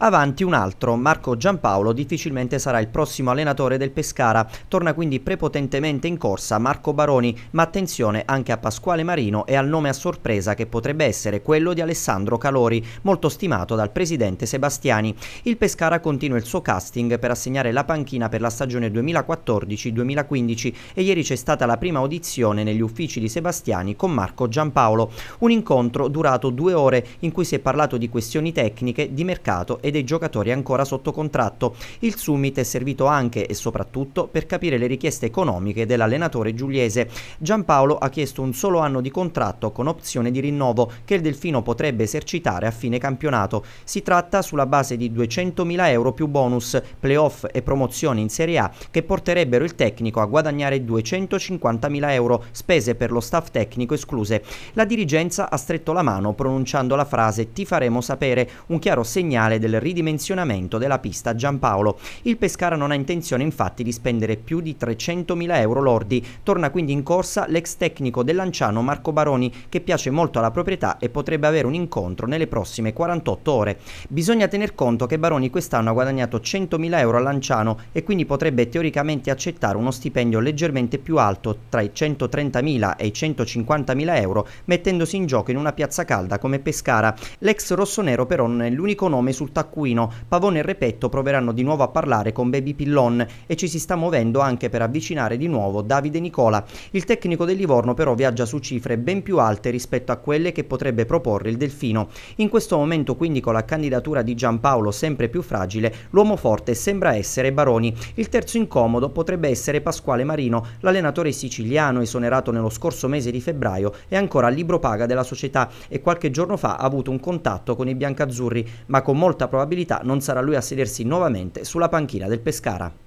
Avanti un altro, Marco Giampaolo difficilmente sarà il prossimo allenatore del Pescara, torna quindi prepotentemente in corsa Marco Baroni, ma attenzione anche a Pasquale Marino e al nome a sorpresa che potrebbe essere quello di Alessandro Calori, molto stimato dal presidente Sebastiani. Il Pescara continua il suo casting per assegnare la panchina per la stagione 2014-2015 e ieri c'è stata la prima audizione negli uffici di Sebastiani con Marco Giampaolo, un incontro durato due ore in cui si è parlato di questioni tecniche, di mercato e e dei giocatori ancora sotto contratto. Il summit è servito anche e soprattutto per capire le richieste economiche dell'allenatore giuliese. Giampaolo ha chiesto un solo anno di contratto con opzione di rinnovo che il Delfino potrebbe esercitare a fine campionato. Si tratta sulla base di 200.000 euro più bonus, playoff e promozioni in Serie A che porterebbero il tecnico a guadagnare 250.000 euro, spese per lo staff tecnico escluse. La dirigenza ha stretto la mano pronunciando la frase ti faremo sapere, un chiaro segnale del ridimensionamento della pista Giampaolo. Il Pescara non ha intenzione infatti di spendere più di 300.000 euro lordi. Torna quindi in corsa l'ex tecnico del Lanciano Marco Baroni che piace molto alla proprietà e potrebbe avere un incontro nelle prossime 48 ore. Bisogna tener conto che Baroni quest'anno ha guadagnato 100.000 euro a Lanciano e quindi potrebbe teoricamente accettare uno stipendio leggermente più alto tra i 130.000 e i 150.000 euro mettendosi in gioco in una piazza calda come Pescara. L'ex rossonero però non è l'unico nome sul tacco Sacquino, Pavone e Repetto proveranno di nuovo a parlare con Baby Pillon e ci si sta muovendo anche per avvicinare di nuovo Davide Nicola. Il tecnico del Livorno però viaggia su cifre ben più alte rispetto a quelle che potrebbe proporre il Delfino. In questo momento quindi con la candidatura di Giampaolo sempre più fragile, l'uomo forte sembra essere Baroni. Il terzo incomodo potrebbe essere Pasquale Marino, l'allenatore siciliano esonerato nello scorso mese di febbraio e ancora al libro paga della società e qualche giorno fa ha avuto un contatto con i biancazzurri, ma con molta probabilità probabilità non sarà lui a sedersi nuovamente sulla panchina del Pescara.